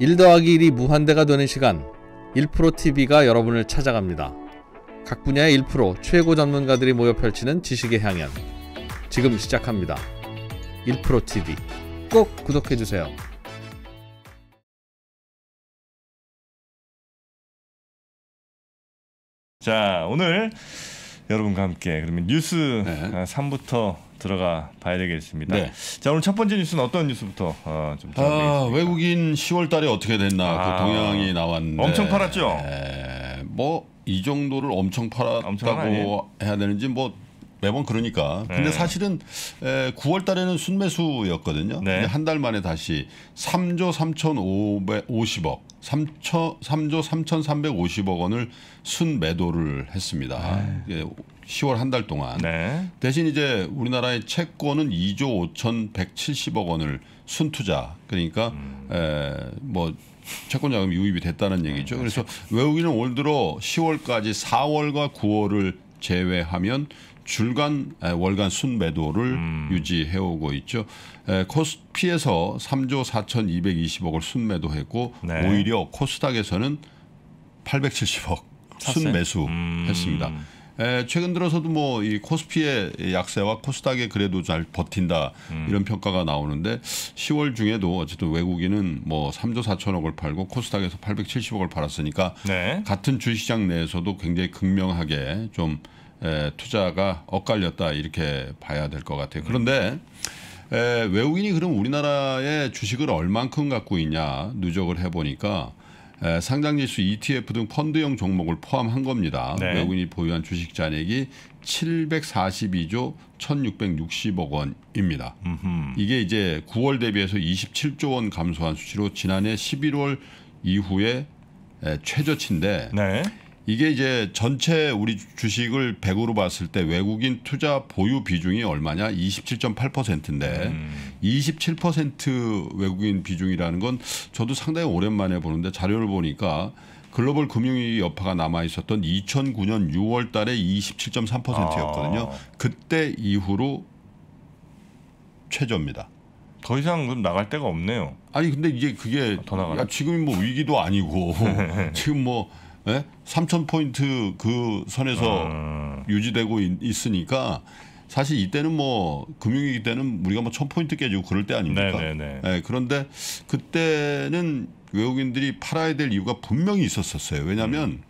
1 더하기 1이 무한대가 되는 시간 1프로TV가 여러분을 찾아갑니다. 각 분야의 1 최고 전문가들이 모여 펼치는 지식의 향연 지금 시작합니다. 1프로TV 꼭 구독해주세요. 자 오늘 여러분과 함께 그러면 뉴스 네. 3부터 들어가 봐야 되겠습니다. 네. 자 오늘 첫 번째 뉴스는 어떤 뉴스부터 어, 좀 아, 외국인 10월달에 어떻게 됐나 그 아, 그 동향이 나왔는데 엄청 팔았죠. 예, 뭐이 정도를 엄청 팔았다고 해야 되는지 뭐 매번 그러니까. 근데 네. 사실은 9월 달에는 순매수였거든요. 네. 한달 만에 다시 3조 3,550억, 3조 3,350억 원을 순매도를 했습니다. 네. 아. 10월 한 달 동안. 네. 대신 이제 우리나라의 채권은 2조 5,170억 원을 순투자. 그러니까 음. 에, 뭐 채권 자금 유입이 됐다는 네, 얘기죠. 그렇죠. 그래서 외국인은 올 들어 10월까지 4월과 9월을 제외하면 줄간 월간 순매도를 음. 유지해오고 있죠. 에, 코스피에서 3조 4,220억을 순매도했고 네. 오히려 코스닥에서는 870억 순매수했습니다. 음. 에, 최근 들어서도 뭐 이 코스피의 약세와 코스닥에 그래도 잘 버틴다 음. 이런 평가가 나오는데 10월 중에도 어쨌든 외국인은 뭐 3조 4천억을 팔고 코스닥에서 870억을 팔았으니까 네. 같은 주시장 식 내에서도 굉장히 극명하게 좀 에, 예, 투자가 엇갈렸다 이렇게 봐야 될 것 같아요. 그런데 에, 예, 외국인이 그럼 우리나라의 주식을 얼만큼 갖고 있냐 누적을 해보니까 에, 예, 상장지수 ETF 등 펀드형 종목을 포함한 겁니다. 네. 외국인이 보유한 주식 잔액이 742조 1,660억 원입니다. 음흠. 이게 이제 9월 대비해서 27조 원 감소한 수치로 지난해 11월 이후에 최저치인데 네. 이게 이제 전체 우리 주식을 100으로 봤을 때 외국인 투자 보유 비중이 얼마냐? 27.8%인데 음. 27% 외국인 비중이라는 건 저도 상당히 오랜만에 보는데 자료를 보니까 글로벌 금융위기 여파가 남아 있었던 2009년 6월 달에 27.3%였거든요. 아. 그때 이후로 최저입니다. 더 이상 은 나갈 데가 없네요. 아니 근데 이제 그게 더나 지금 뭐 위기도 아니고 지금 뭐 예? 3천 포인트 그 선에서 음. 유지되고 있, 으니까 사실 이때는 뭐 금융위기 때는 우리가 뭐 천 포인트 깨지고 그럴 때 아닙니까? 네네네. 네, 네. 예, 그런데 그때는 외국인들이 팔아야 될 이유가 분명히 있었었어요. 왜냐하면 음.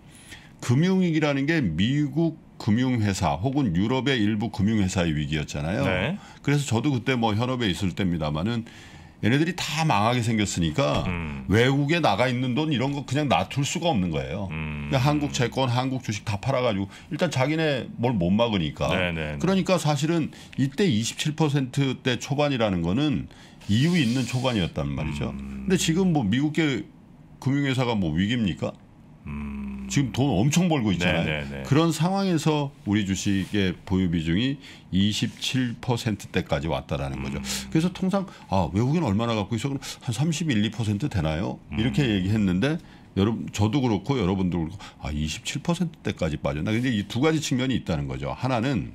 금융위기라는 게 미국 금융회사 혹은 유럽의 일부 금융회사의 위기였잖아요. 네. 그래서 저도 그때 뭐 현업에 있을 때입니다마는 얘네들이 다 망하게 생겼으니까 음. 외국에 나가 있는 돈 이런 거 그냥 놔둘 수가 없는 거예요. 음. 한국 채권, 한국 주식 다 팔아가지고 일단 자기네 뭘 못 막으니까. 네네네. 네, 네. 그러니까 사실은 이때 27%대 초반이라는 거는 이유 있는 초반이었단 말이죠. 음. 근데 지금 뭐 미국계 금융회사가 뭐 위기입니까? 지금 돈 엄청 벌고 있잖아요. 네네네. 네, 네. 그런 상황에서 우리 주식의 보유 비중이 27%대까지 왔다라는 거죠. 음. 그래서 통상 아 외국인 얼마나 갖고 있어? 그럼 한 31, 2% 되나요? 이렇게 음. 얘기했는데 여러분 저도 그렇고 여러분도 그렇고 아 27%대까지 빠졌나. 근데 이 두 가지 측면이 있다는 거죠. 하나는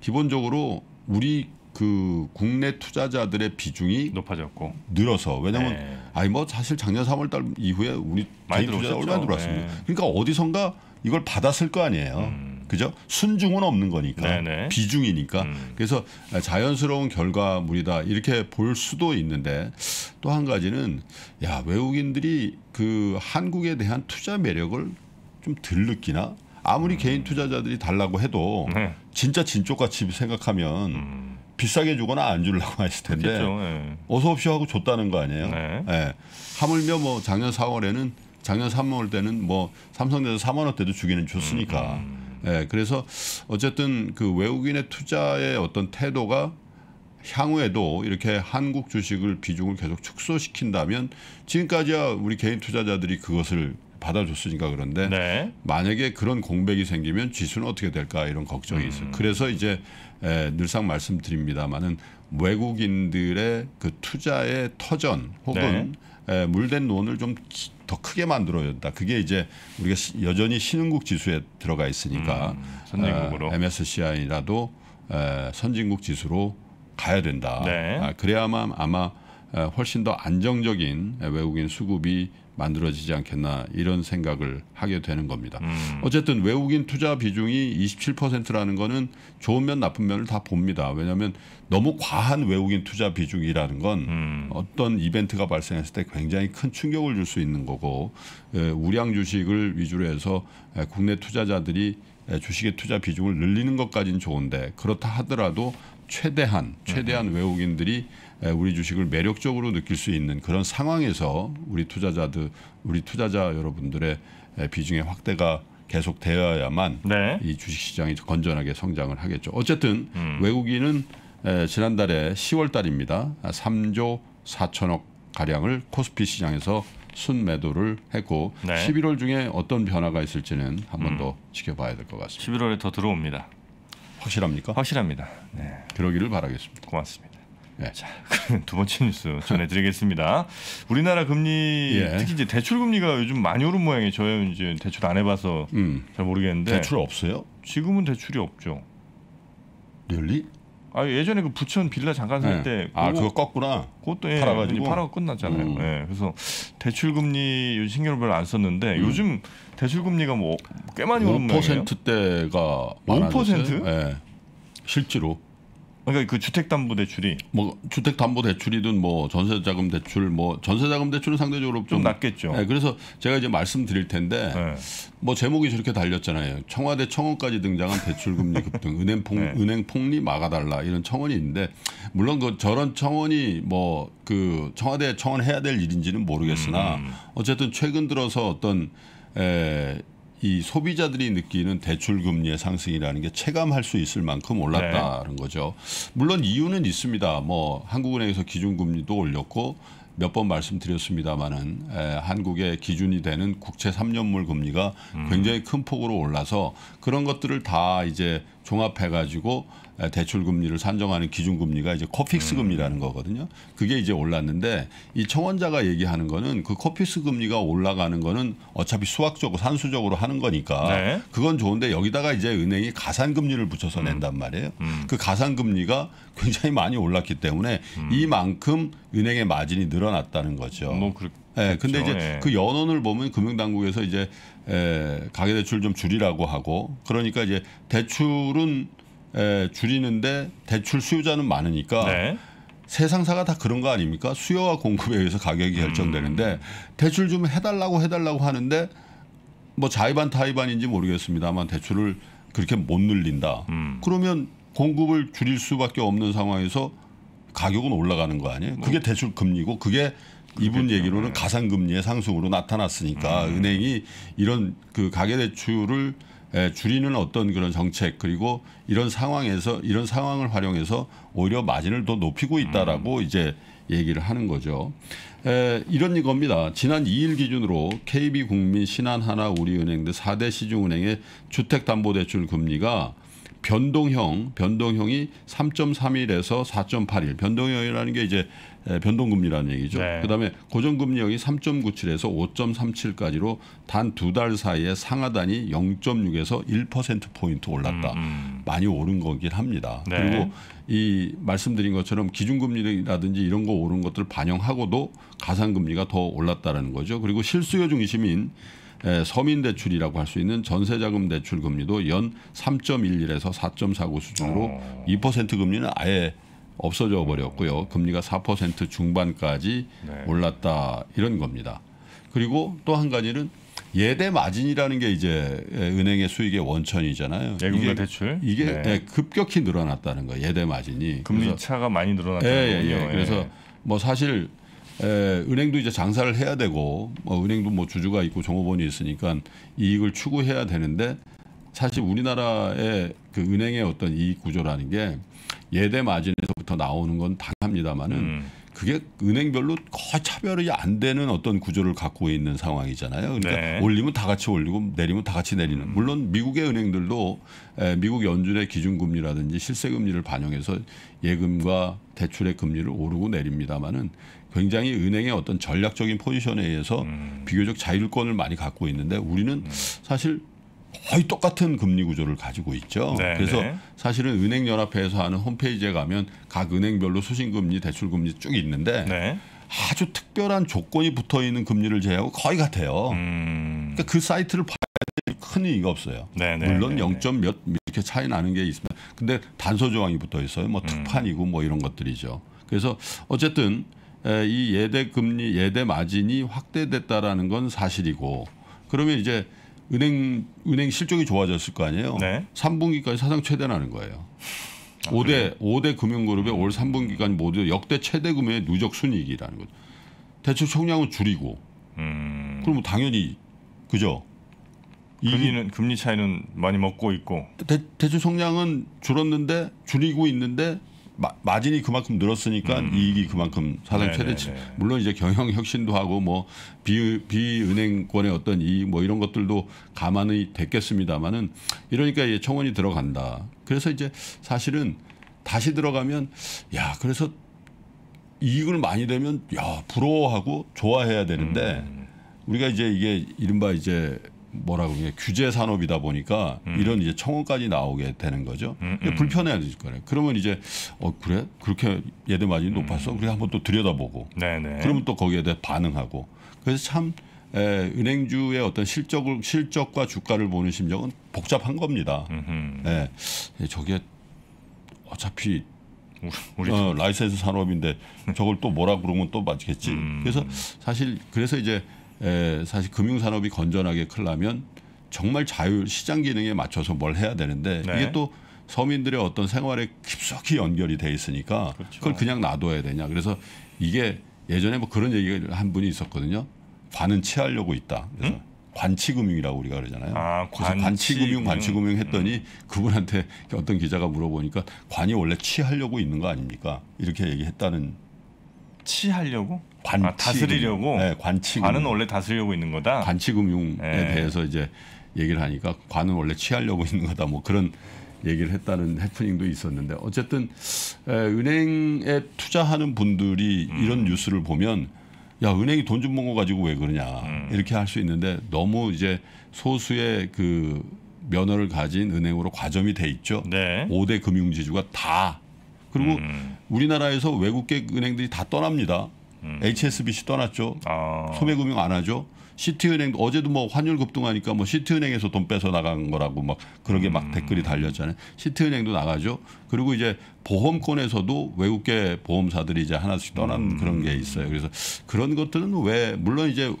기본적으로 우리 그 국내 투자자들의 비중이 높아졌고 늘어서 왜냐면 네. 아니 뭐 사실 작년 3월달 이후에 우리 많이 투자 얼마 들어왔습니다. 네. 그러니까 어디선가 이걸 받았을 거 아니에요. 음. 그죠? 순중은 없는 거니까 네네. 네. 비중이니까 음. 그래서 자연스러운 결과물이다 이렇게 볼 수도 있는데 또 한 가지는 야 외국인들이 그 한국에 대한 투자 매력을 좀 덜 느끼나 아무리 음. 개인 투자자들이 달라고 해도 네. 진짜 진쪽같이 생각하면. 음. 비싸게 주거나 안 주려고 하실 텐데 네. 어서 옵십시 하고 줬다는 거 아니에요. 네. 네. 하물며 뭐 작년 4월에는 작년 3월 때는 뭐 삼성전자 4만 원대도 주기는 줬으니까. 음. 네. 그래서 어쨌든 그 외국인의 투자의 어떤 태도가 향후에도 이렇게 한국 주식을 비중을 계속 축소시킨다면 지금까지야 우리 개인 투자자들이 그것을 받아줬으니까 그런데 네. 만약에 그런 공백이 생기면 지수는 어떻게 될까 이런 걱정이 음. 있어요. 그래서 이제 에, 늘상 말씀드립니다만은 외국인들의 그 투자의 터전 혹은 네. 에, 물된 논을 좀 더 크게 만들어야 된다. 그게 이제 우리가 시, 여전히 신흥국 지수에 들어가 있으니까 음, 선진국으로 에, 아, MSCI라도 에, 선진국 지수로 가야 된다. 네. 아, 그래야만 아마 훨씬 더 안정적인 외국인 수급이 만들어지지 않겠나 이런 생각을 하게 되는 겁니다. 음. 어쨌든 외국인 투자 비중이 27%라는 거는 좋은 면 나쁜 면을 다 봅니다. 왜냐하면 너무 과한 외국인 투자 비중이라는 건 음. 어떤 이벤트가 발생했을 때 굉장히 큰 충격을 줄 수 있는 거고 우량 주식을 위주로 해서 국내 투자자들이 주식의 투자 비중을 늘리는 것까지는 좋은데 그렇다 하더라도 최대한 최대한 음. 외국인들이 예, 우리 주식을 매력적으로 느낄 수 있는 그런 상황에서 우리 투자자들 우리 투자자 여러분들의 예, 비중의 확대가 계속 되어야만 네. 이 주식 시장이 건전하게 성장을 하겠죠. 어쨌든 음. 외국인은 예, 지난달에 10월 달입니다. 3조 아, 4천억 가량을 코스피 시장에서 순매도를 했고 네. 11월 중에 어떤 변화가 있을지는 한번 음. 더 지켜봐야 될 것 같습니다. 11월에 더 들어옵니다. 확실합니까? 확실합니다. 네. 그러기를 바라겠습니다. 고맙습니다. 예. 자, 그러면 두 번째 뉴스 전해드리겠습니다. 우리나라 금리 예. 특히 이제 대출 금리가 요즘 많이 오른 모양이에요. 저는 이제 대출 안 해봐서 음. 잘 모르겠는데 대출 없어요? 지금은 대출이 없죠. 릴리? 아 예전에 그 부천 빌라 잠깐 살 때아 네. 그거 껐구나. 그것도 예, 팔아가지고 팔아 가 끝났잖아요. 음. 예, 그래서 대출 금리 신경을 별로 안 썼는데 음. 요즘 대출 금리가 뭐 꽤 많이 오른 모양이에요. 5%대가 5%? 예. 실제로 그러니까 그 주택담보대출이 뭐 주택담보대출이든 뭐 전세자금 대출 뭐 전세자금 대출은 상대적으로 좀, 좀 낮겠죠. 네, 그래서 제가 이제 말씀드릴 텐데 네. 뭐 제목이 저렇게 달렸잖아요. 청와대 청원까지 등장한 대출금리 급등, 은행 폭 네. 은행 폭리 막아달라 이런 청원이 있는데 물론 그 저런 청원이 뭐 그 청와대 청원해야 될 일인지는 모르겠으나 음. 어쨌든 최근 들어서 어떤 에, 이 소비자들이 느끼는 대출 금리의 상승이라는 게 체감할 수 있을 만큼 올랐다는 네. 거죠. 물론 이유는 있습니다. 뭐 한국은행에서 기준 금리도 올렸고 몇 번 말씀드렸습니다마는 한국의 기준이 되는 국채 3년물 금리가 음. 굉장히 큰 폭으로 올라서 그런 것들을 다 이제 종합해 가지고 어, 대출 금리를 산정하는 기준 금리가 이제 코픽스 음. 금리라는 거거든요. 그게 이제 올랐는데 이 청원자가 얘기하는 거는 그 코픽스 금리가 올라가는 거는 어차피 수학적으로 산수적으로 하는 거니까 네. 그건 좋은데 여기다가 이제 은행이 가산 금리를 붙여서 음. 낸단 말이에요. 음. 그 가산 금리가 굉장히 많이 올랐기 때문에 이만큼 은행의 마진이 늘어났다는 거죠. 뭐 예, 네, 근데 그렇죠. 이제 네. 그 연원을 보면 금융당국에서 이제 에, 가계대출 좀 줄이라고 하고 그러니까 이제 대출은 에, 예, 줄이는데 대출 수요자는 많으니까 네. 세상사가 다 그런 거 아닙니까? 수요와 공급에 의해서 가격이 결정되는데 음. 대출 좀 해달라고 해달라고 하는데 뭐 자의반 타의반인지 모르겠습니다만 대출을 그렇게 못 늘린다. 음. 그러면 공급을 줄일 수밖에 없는 상황에서 가격은 올라가는 거 아니에요? 그게 음. 대출 금리고 그게 이분 얘기로는 네. 가상금리의 상승으로 나타났으니까 음. 은행이 이런 그 가계대출을 예, 줄이는 어떤 그런 정책 그리고 이런 상황에서 이런 상황을 활용해서 오히려 마진을 더 높이고 있다라고 음. 이제 얘기를 하는 거죠. 에, 예, 이런 겁니다. 지난 2일 기준으로 KB국민, 신한하나, 우리은행 등 4대 시중은행의 주택담보대출 금리가 변동형, 변동형이 3.31에서 4.81. 변동형이라는 게 이제 예, 변동금리라는 얘기죠. 네. 그다음에 고정금리역이 3.97에서 5.37까지로 단 두 달 사이에 상하단이 0.6에서 1% 포인트 올랐다. 음, 음. 많이 오른 거긴 합니다. 네. 그리고 이 말씀드린 것처럼 기준금리라든지 이런 거 오른 것들 반영하고도 가산금리가 더 올랐다라는 거죠. 그리고 실수요 중심인 예, 서민대출이라고 할 수 있는 전세자금 대출 금리도 연 3.11에서 4.49 수준으로 오. 어. 2% 금리는 아예 없어져 버렸고요. 금리가 4% 중반까지 네. 올랐다 이런 겁니다. 그리고 또 한 가지는 예대 마진이라는 게 이제 은행의 수익의 원천이잖아요. 예금과 대출 이게 네. 예, 급격히 늘어났다는 거예요. 예대 마진이 금리 그래서, 차가 많이 늘어났다는 예, 거예요. 예. 예. 그래서 예. 뭐 사실 에, 은행도 이제 장사를 해야 되고 뭐 은행도 뭐 주주가 있고 종업원이 있으니까 이익을 추구해야 되는데 사실 우리나라의 그 은행의 어떤 이익 구조라는 게 예대 마진에서 은행터 나오는 건 당합니다마는 음. 그게 은행별로 거의 차별이 안 되는 어떤 구조를 갖고 있는 상황이잖아요. 그러니까 네. 올리면 다 같이 올리고 내리면 다 같이 내리는. 음. 물론 미국의 은행들도 미국 연준의 기준금리라든지 실세금리를 반영해서 예금과 대출의 금리를 오르고 내립니다마는 굉장히 은행의 어떤 전략적인 포지션에 의해서 음. 비교적 자율권을 많이 갖고 있는데 우리는 음. 사실 거의 똑같은 금리 구조를 가지고 있죠. 네, 그래서 네. 사실은 은행연합회에서 하는 홈페이지에 가면 각 은행별로 수신금리, 대출금리 쭉 있는데 네. 아주 특별한 조건이 붙어 있는 금리를 제외하고 거의 같아요. 음... 그러니까 그 사이트를 봐야 큰 의미가 없어요. 네, 네, 물론 0점 몇 이렇게 차이 나는 게있습니다 근데 단서 조항이 붙어 있어요. 뭐 음. 특판이고 뭐 이런 것들이죠. 그래서 어쨌든 이 예대 금리, 예대 마진이 확대됐다라는 건 사실이고 그러면 이제 은행 은행 실적이 좋아졌을 거 아니에요. 네. 3분기까지 사상 최대라는 거예요. 아, 5대 그래요? 5대 금융그룹의 음. 올 3분기간 모두 역대 최대 금의 누적 순이익이라는 거죠. 대출 총량은 줄이고. 음. 그러면 뭐 당연히 그죠. 금리는 금리 차이는 많이 먹고 있고 대, 대출 총량은 줄었는데 줄이고 있는데 마, 진이 그만큼 늘었으니까 음. 이익이 그만큼 사상 네, 최대치. 네, 네. 물론 이제 경영 혁신도 하고 뭐 비, 비은행권의 어떤 이익 뭐 이런 것들도 감안이 됐겠습니다만은 이러니까 이제 청원이 들어간다. 그래서 이제 사실은 다시 들어가면 야 그래서 이익을 많이 되면 야 부러워하고 좋아해야 되는데 음. 우리가 이제 이게 이른바 이제 뭐라 고 그러게 규제 산업이다 보니까 음. 이런 이제 청원까지 나오게 되는 거죠. 음, 음. 불편해질 거예요. 그러면 이제 어 그래 그렇게 예대 마진이 음. 높았어. 그래 한번 또 들여다보고. 네네. 네. 그러면 또 거기에 대해 반응하고. 그래서 참 에, 은행주의 어떤 실적을 실적과 주가를 보는 심정은 복잡한 겁니다. 네. 예, 저게 어차피 우리 어, 라이센스 산업인데 저걸 또 뭐라 그러면 또 맞겠지. 음. 그래서 사실 그래서 이제 에, 예, 사실 금융산업이 건전하게 클라면 정말 자율 시장 기능에 맞춰서 뭘 해야 되는데 네. 이게 또 서민들의 어떤 생활에 깊숙이 연결이 돼 있으니까 그렇죠. 그걸 그냥 놔둬야 되냐. 그래서 이게 예전에 뭐 그런 얘기를 한 분이 있었거든요. 관은 취하려고 있다. 그래서 음? 관치금융이라고 우리가 그러잖아요. 아, 관치, 그래서 관치금융, 관치금융 했더니 음. 그분한테 어떤 기자가 물어보니까 관이 원래 취하려고 있는 거 아닙니까? 이렇게 얘기했다는. 취하려고? 관치 아, 다스리려고 네, 관치 관은 원래 다스리려고 있는 거다. 관치금융에 네. 대해서 이제 얘기를 하니까 관은 원래 취하려고 있는 거다. 뭐 그런 얘기를 했다는 해프닝도 있었는데 어쨌든 에, 은행에 투자하는 분들이 음. 이런 뉴스를 보면 야 은행이 돈 좀 먹어 가지고 왜 그러냐 음. 이렇게 할 수 있는데 너무 이제 소수의 그 면허를 가진 은행으로 과점이 돼 있죠. 네. 5대 금융지주가 다 그리고 음. 우리나라에서 외국계 은행들이 다 떠납니다. 음. HSBC 떠났죠. 아. 소매금융 안 하죠. 시티은행 어제도 뭐 환율 급등하니까 뭐 시티은행에서 돈 빼서 나간 거라고 막그런게막 음. 댓글이 달렸잖아요. 시티은행도 나가죠. 그리고 이제 보험권에서도 외국계 보험사들이 이제 하나씩 떠난 음. 그런 게 있어요. 그래서 그런 것들은 왜 물론 이제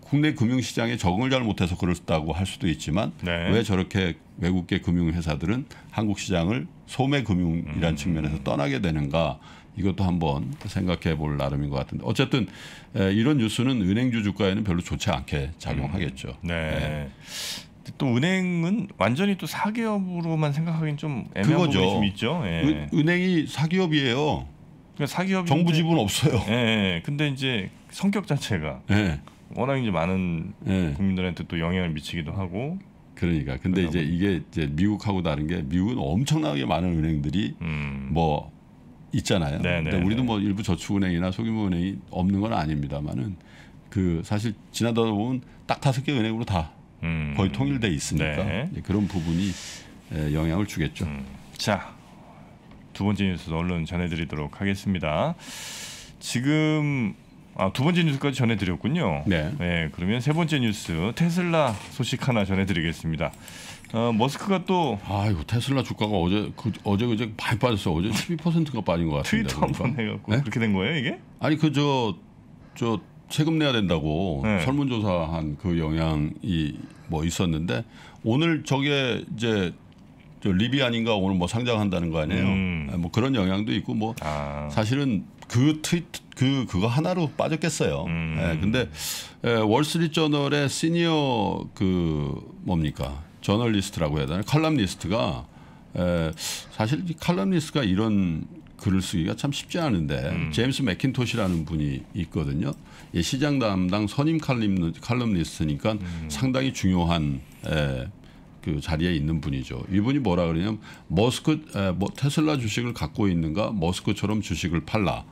국내 금융시장에 적응을 잘 못해서 그렇다고 할 수도 있지만 네. 왜 저렇게 외국계 금융회사들은 한국 시장을 소매금융이라는 음. 측면에서 떠나게 되는가 이것도 한번 생각해 볼 나름인 것 같은데 어쨌든 이런 뉴스는 은행주 주가에는 별로 좋지 않게 작용하겠죠. 음. 네. 네. 또 은행은 완전히 또 사기업으로만 생각하기엔좀 애매한 그거죠. 부분이 좀 있죠. 예. 은, 행이 사기업이에요. 그러니까 사기업 정부 지분 없어요. 예, 예. 근데 이제 성격 자체가 예. 워낙 이제 많은 예. 국민들한테 또 영향을 미치기도 하고. 그러니까 근데 이제 이게 이제 미국하고 다른 게 미국은 엄청나게 많은 은행들이 음. 뭐 있잖아요. 네네, 네, 네. 우리도 뭐 일부 저축은행이나 소규모 은행이 없는 건 아닙니다만은 그 사실 지나다 보면 딱 다섯 개 은행으로 다 음. 거의 통일돼 있으니까 네. 그런 부분이 영향을 주겠죠. 음. 자, 두 번째 뉴스 언론 전해드리도록 하겠습니다. 지금 아, 두 번째 뉴스까지 전해드렸군요. 네. 네. 그러면 세 번째 뉴스 테슬라 소식 하나 전해드리겠습니다. 어, 머스크가 또 아이고 테슬라 주가가 어제 그, 어제 그제 많이 빠졌어. 어제 12%가 빠진 것같습니 트위터 그러니까. 한번 해갖고 네? 그렇게 된 거예요 이게? 아니 그저저 세금 내야 된다고 네. 설문조사한 그 영향이 뭐 있었는데 오늘 저게 이제 저 리비안인가 오늘 뭐 상장한다는 거 아니에요. 음. 뭐 그런 영향도 있고 뭐 아. 사실은 그 트위트 그 그거 하나로 빠졌겠어요. 음. 예, 근데 예, 월스트리트저널의 시니어 그 뭡니까 저널리스트라고 해야 되나 칼럼니스트가 에, 예, 사실 칼럼니스트가 이런 글을 쓰기가 참 쉽지 않은데 음. 제임스 맥킨토시라는 분이 있거든요. 예, 시장 담당 선임 칼럼, 칼럼니스트니까 음. 상당히 중요한 에, 예, 그 자리에 있는 분이죠. 이분이 뭐라 그러냐면 머스크 에, 예, 뭐, 테슬라 주식을 갖고 있는가 머스크처럼 주식을 팔라.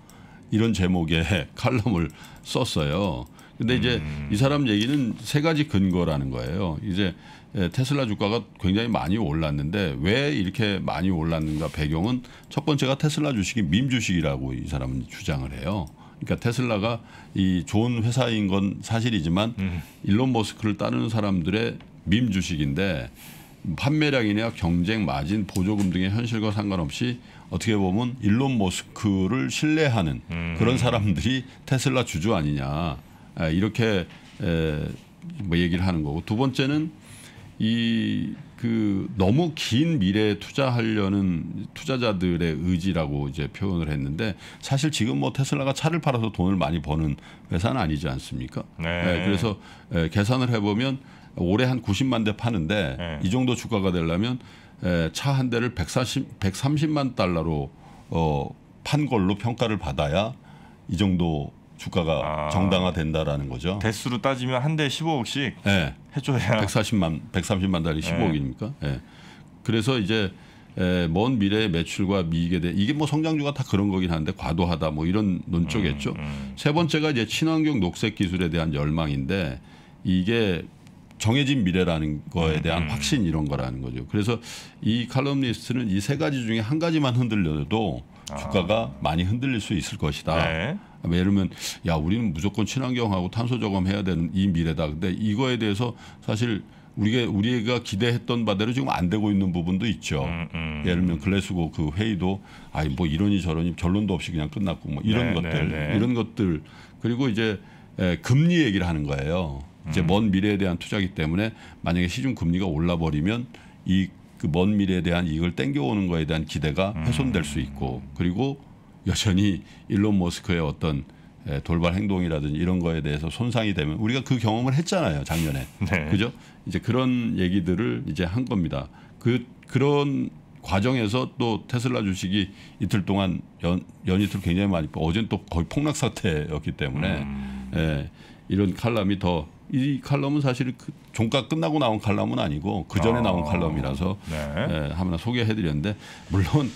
이런 제목의 칼럼을 썼어요. 근데 이제 음. 이 사람 얘기는 세 가지 근거라는 거예요. 이제 예, 테슬라 주가가 굉장히 많이 올랐는데 왜 이렇게 많이 올랐는가 배경은 첫 번째가 테슬라 주식이 민 주식이라고 이 사람은 주장을 해요. 그러니까 테슬라가 이 좋은 회사인 건 사실이지만 음. 일론 머스크를 따르는 사람들의 민 주식인데 판매량이나 경쟁 마진 보조금 등의 현실과 상관없이 어떻게 보면 일론 머스크를 신뢰하는 음. 그런 사람들이 테슬라 주주 아니냐 아, 이렇게 에, 뭐 얘기를 하는 거고 두 번째는 이 그 너무 긴 미래에 투자하려는 투자자들의 의지라고 이제 표현을 했는데 사실 지금 뭐 테슬라가 차를 팔아서 돈을 많이 버는 회사는 아니지 않습니까? 네. 에, 예, 그래서 에, 계산을 해보면 올해 한 90만 대 파는데 네. 이 정도 주가가 되려면 차 한 대를 140, 130만 달러로 어, 판 걸로 평가를 받아야 이 정도 주가가 아, 정당화된다라는 거죠. 대수로 따지면 한 대 15억씩 네. 예. 해줘야 140만 130만 달이 15억이니까. 네. 예. 네. 그래서 이제 에, 먼 미래의 매출과 미익에 대해 이게 뭐 성장주가 다 그런 거긴 한데 과도하다 뭐 이런 논조겠죠. 음, 음. 세 번째가 이제 친환경 녹색 기술에 대한 열망인데 이게 정해진 미래라는 거에 음, 대한 음. 확신 이런 거라는 거죠. 그래서 이 칼럼니스트는 이 세 가지 중에 한 가지만 흔들려도 아. 주가가 많이 흔들릴 수 있을 것이다. 네. 아, 예를 들면 야 우리는 무조건 친환경하고 탄소 저감해야 되는 이 미래다. 근데 이거에 대해서 사실 우리가 우리가 기대했던 바대로 지금 안 되고 있는 부분도 있죠. 음, 음. 예를 들면 글래스고 그 회의도 아이 뭐 이러니 저러니 결론도 없이 그냥 끝났고 뭐 이런 네, 것들 네, 네. 이런 것들 그리고 이제 에, 금리 얘기를 하는 거예요. 이제 음. 먼 미래에 대한 투자기 때문에 만약에 시중 금리가 올라 버리면 이 그 먼 미래에 대한 이익을 땡겨오는 거에 대한 기대가 음. 훼손될 수 있고 그리고 여전히 일론 머스크의 어떤 돌발 행동이라든지 이런 거에 대해서 손상이 되면 우리가 그 경험을 했잖아요 작년에 네. 그죠 이제 그런 얘기들을 이제 한 겁니다 그 그런 과정에서 또 테슬라 주식이 이틀 동안 연, 연이틀 굉장히 많이 어젠 또 거의 폭락 사태였기 때문에 음. 예. 이런 칼럼이 더 이 칼럼은 사실 그 종가 끝나고 나온 칼럼은 아니고 그 전에 아, 나온 칼럼이라서 네. 예, 하나 소개해드렸는데 물론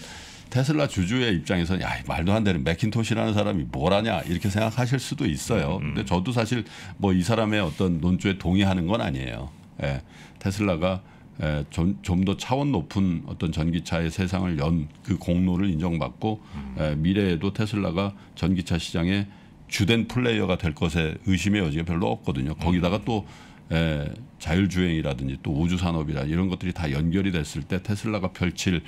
테슬라 주주의 입장에서는 야 말도 안 되는 맥킨토시라는 사람이 뭐라냐 이렇게 생각하실 수도 있어요. 음. 근데 저도 사실 뭐 이 사람의 어떤 논조에 동의하는 건 아니에요. 예, 테슬라가 예, 좀더 차원 높은 어떤 전기차의 세상을 연 그 공로를 인정받고 음. 예, 미래에도 테슬라가 전기차 시장에 주된 플레이어가 될 것에 의심의 여지가 별로 없거든요. 거기다가 또 에, 자율주행이라든지 또 우주 산업이라 이런 것들이 다 연결이 됐을 때 테슬라가 펼칠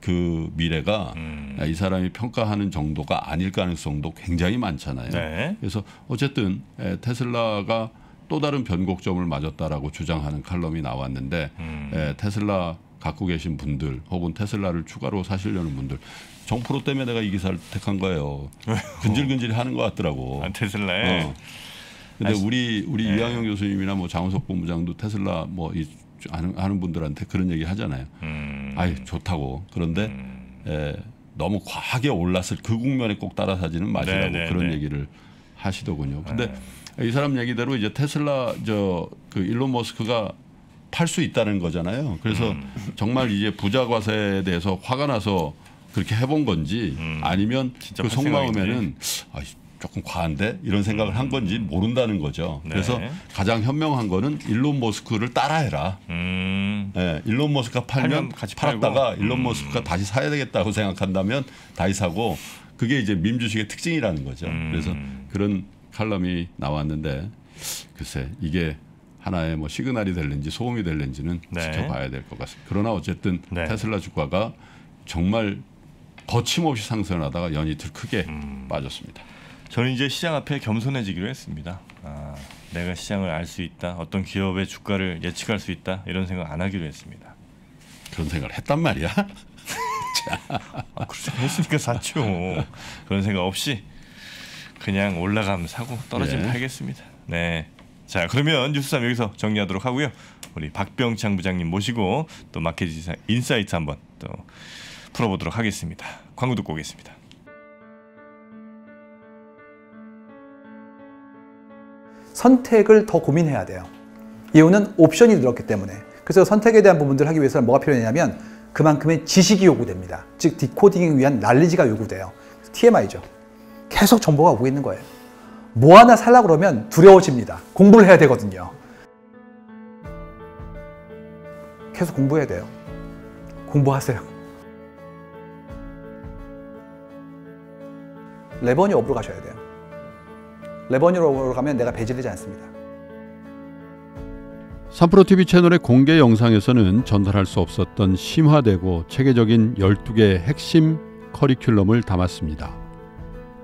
그 미래가 음. 이 사람이 평가하는 정도가 아닐 가능성도 굉장히 많잖아요. 네. 그래서 어쨌든 에, 테슬라가 또 다른 변곡점을 맞았다라고 주장하는 칼럼이 나왔는데 음. 에, 테슬라 갖고 계신 분들 혹은 테슬라를 추가로 사시려는 분들 정프로 때문에 내가 이 기사를 택한 거예요. 근질근질 하는 것 같더라고. 아, 테슬라에. 어. 근데 아 우리 우리 네. 예. 이양영 교수님이나 뭐 장우석 본부장도 테슬라 뭐 이하는 아는 분들한테 그런 얘기 하잖아요. 음... 아이 좋다고. 그런데 음... 에, 예, 너무 과하게 올랐을 그 국면에 꼭 따라 사지는 마시라고 네네, 네, 그런 네 얘기를 하시더군요. 근데 네. 이 사람 얘기대로 이제 테슬라 저 그 일론 머스크가 팔수 있다는 거잖아요. 그래서 음. 정말 이제 부자 과세에 대해서 화가 나서 그렇게 해본 건지 음. 아니면 그 속마음에는 아, 조금 과한데 이런 생각을 한 음. 건지 모른다는 거죠. 네. 그래서 가장 현명한 거는 일론 머스크를 따라해라. 음. 네, 일론 머스크가 팔면, 같이 팔았다가 팔고. 일론 음. 머스크가 다시 사야 되겠다고 생각한다면 다시 사고 그게 이제 민 주식의 특징이라는 거죠. 그래서 음. 그런 칼럼이 나왔는데 글쎄 이게 하나의 뭐 시그널이 될는지 소음이 될는지는 네. 지켜봐야 될 것 같습니다. 그러나 어쨌든 네. 테슬라 주가가 정말 거침없이 상승하다가 연이 틀 크게 음. 빠졌습니다. 저는 이제 시장 앞에 겸손해지기로 했습니다. 아, 내가 시장을 알 수 있다. 어떤 기업의 주가를 예측할 수 있다. 이런 생각 안 하기로 했습니다. 그런 생각을 했단 말이야? 자, 아, 그렇게 했으니까 샀죠. 그런 생각 없이 그냥 올라가면 사고 떨어지면 예. 팔겠습니다. 네. 자 그러면 뉴스삼 여기서 정리하도록 하고요. 우리 박병창 부장님 모시고 또 마켓 인사이트 한번 또 풀어보도록 하겠습니다. 광고 듣고 오겠습니다. 선택을 더 고민해야 돼요. 이유는 옵션이 늘었기 때문에. 그래서 선택에 대한 부분들을 하기 위해서는 뭐가 필요하냐면 그만큼의 지식이 요구됩니다. 즉 디코딩을 위한 난리지가 요구돼요. TMI죠. 계속 정보가 오고 있는 거예요. 뭐 하나 살라 그러면 두려워집니다. 공부를 해야 되거든요. 계속 공부해야 돼요. 공부하세요. 레버니 업으로 가셔야 돼요. 레버니로 업으로 가면 내가 배제되지 않습니다. 3프로TV 채널의 공개 영상에서는 전달할 수 없었던 심화되고 체계적인 12개의 핵심 커리큘럼을 담았습니다.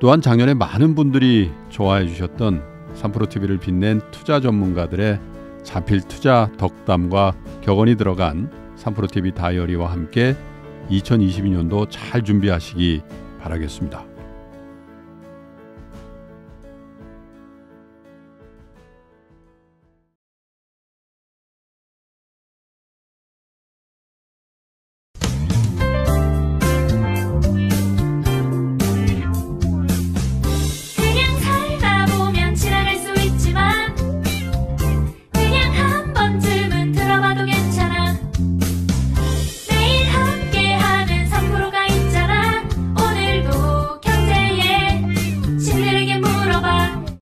또한 작년에 많은 분들이 좋아해 주셨던 삼프로TV를 빛낸 투자 전문가들의 자필 투자 덕담과 격언이 들어간 삼프로TV 다이어리와 함께 2022년도 잘 준비하시기 바라겠습니다.